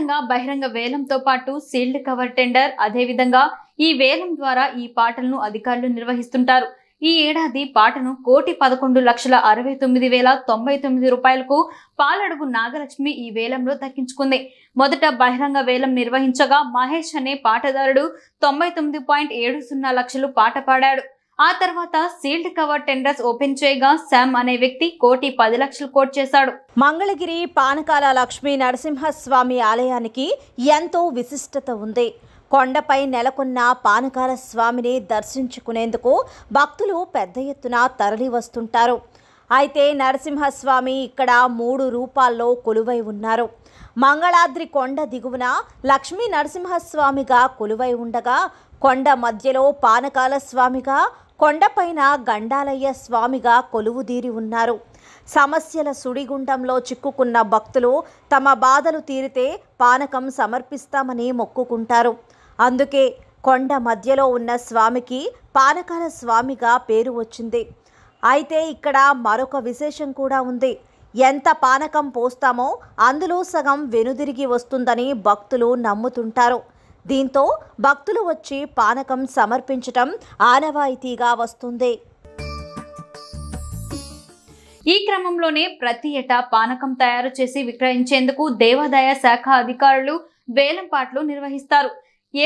సాధారణంగా బహిరంగ వేలంతో పాటు సీల్డ్ కవర్ టెండర్ అదేవిధంగా ఈ వేలం ద్వారా ఈ పాటలను అధికారులు నిర్వహిస్తుంటారు ఈ ఏడాది పాటను కోటి పదకొండు లక్షల అరవై తొమ్మిది వేల తొంభై తొమ్మిది రూపాయలకు పాలడుగు నాగలక్ష్మి ఈ వేలంలో దక్కించుకుంది మొదట బహిరంగ వేలం నిర్వహించగా మహేష్ అనే పాటదారుడు తొంభై తొమ్మిది పాయింట్ ఏడు సున్నా లక్షలు పాట పాడాడు ఆ తర్వాత సీల్డ్ కవర్ టెండర్స్ ఓపెన్ చేయగా శామ్ అనే వ్యక్తి కోటి పది లక్షలు కోట్ చేశాడు మంగళగిరి పానకాల లక్ష్మీ నరసింహస్వామి ఆలయానికి ఎంతో విశిష్టత ఉంది కొండపై నెలకొన్న పానకాల స్వామిని దర్శించుకునేందుకు భక్తులు పెద్ద ఎత్తున తరలి వస్తుంటారు అయితే నరసింహస్వామి ఇక్కడ మూడు రూపాల్లో కొలువై ఉన్నారు మంగళాద్రి కొండ దిగువన లక్ష్మీ నరసింహస్వామిగా కొలువై ఉండగా కొండ మధ్యలో పానకాల స్వామిగా కొండపైన గండాలయ్య స్వామిగా కొలువుదీరి ఉన్నారు సమస్యల సుడిగుండంలో చిక్కుకున్న భక్తులు తమ బాధలు తీరితే పానకం సమర్పిస్తామని మొక్కుకుంటారు అందుకే కొండ మధ్యలో ఉన్న స్వామికి పానకాల స్వామిగా పేరు వచ్చింది అయితే ఇక్కడ మరొక విశేషం కూడా ఉంది ఎంత పానకం పోస్తామో అందులో సగం వెనుదిరిగి వస్తుందని భక్తులు నమ్ముతుంటారు దీంతో భక్తులు వచ్చి పానకం సమర్పించటం ఆనవాయితీగా వస్తుంది ఈ క్రమంలోనే ప్రతి ఏటా పానకం తయారు చేసి విక్రయించేందుకు దేవాదాయ శాఖ అధికారులు వేలంపాట్లు నిర్వహిస్తారు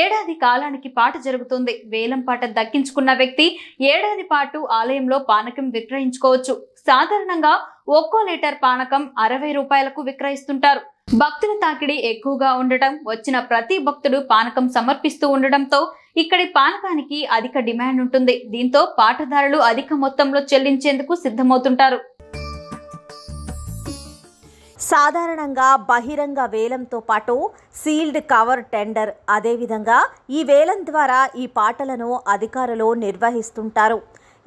ఏడాది కాలానికి పాట జరుగుతుంది వేలంపాట దక్కించుకున్న వ్యక్తి ఏడాది పాటు ఆలయంలో పానకం విక్రయించుకోవచ్చు సాధారణంగా ఒక్కో లీటర్ పానకం అరవై రూపాయలకు విక్రయిస్తుంటారు భక్తుల తాకిడి ఎక్కువగా ఉండటం వచ్చిన ప్రతి భక్తుడు పానకం సమర్పిస్తూ ఉండడంతో ఇక్కడి పానకానికి అధిక డిమాండ్ ఉంటుంది దీంతో పాటదారులు అధిక మొత్తంలో చెల్లించేందుకు సిద్ధమవుతుంటారు సాధారణంగా బహిరంగ వేలంతో పాటు సీల్డ్ కవర్ టెండర్ అదేవిధంగా ఈ వేలం ద్వారా ఈ పాటలను అధికారులు నిర్వహిస్తుంటారు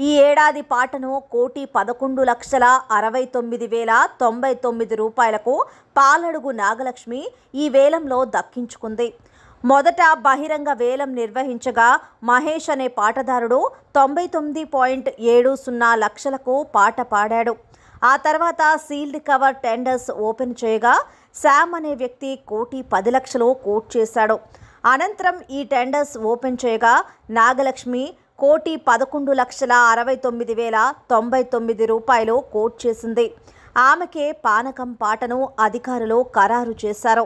ఈ ఏడాది పాటను కోటి పదకొండు లక్షల అరవై తొమ్మిది వేల తొంభై తొమ్మిది రూపాయలకు పాలడుగు నాగలక్ష్మి ఈ వేలంలో దక్కించుకుంది మొదట బహిరంగ వేలం నిర్వహించగా మహేష్ అనే పాటదారుడు తొంభై తొమ్మిది పాయింట్ ఏడు సున్నా లక్షలకు పాట పాడాడు ఆ తర్వాత సీల్డ్ కవర్ టెండర్స్ ఓపెన్ చేయగా శామ్ అనే వ్యక్తి కోటి పది లక్షలు కోట్ చేశాడు అనంతరం ఈ టెండర్స్ ఓపెన్ చేయగా నాగలక్ష్మి కోటి పదకొండు లక్షల అరవై తొమ్మిది వేల తొంభై తొమ్మిది రూపాయలు కోట్ చేసింది ఆమెకే పానకం పాటను అధికారులు ఖరారు చేశారు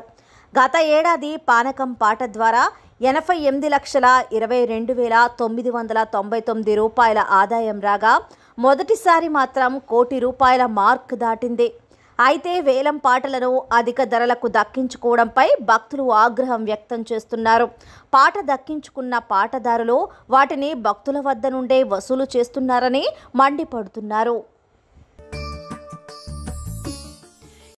గత ఏడాది పానకం పాట ద్వారా ఎనభై ఎనిమిది లక్షల ఇరవై రెండు వేల తొమ్మిది వందల తొంభై తొమ్మిది రూపాయల ఆదాయం రాగా మొదటిసారి మాత్రం కోటి రూపాయల మార్క్ దాటింది అయితే వేలం పాటలను అధిక ధరలకు దక్కించుకోవడంపై భక్తులు ఆగ్రహం వ్యక్తం చేస్తున్నారు పాట దక్కించుకున్న పాటదారులు వాటిని భక్తుల వద్ద నుండే వసూలు చేస్తున్నారని మండిపడుతున్నారు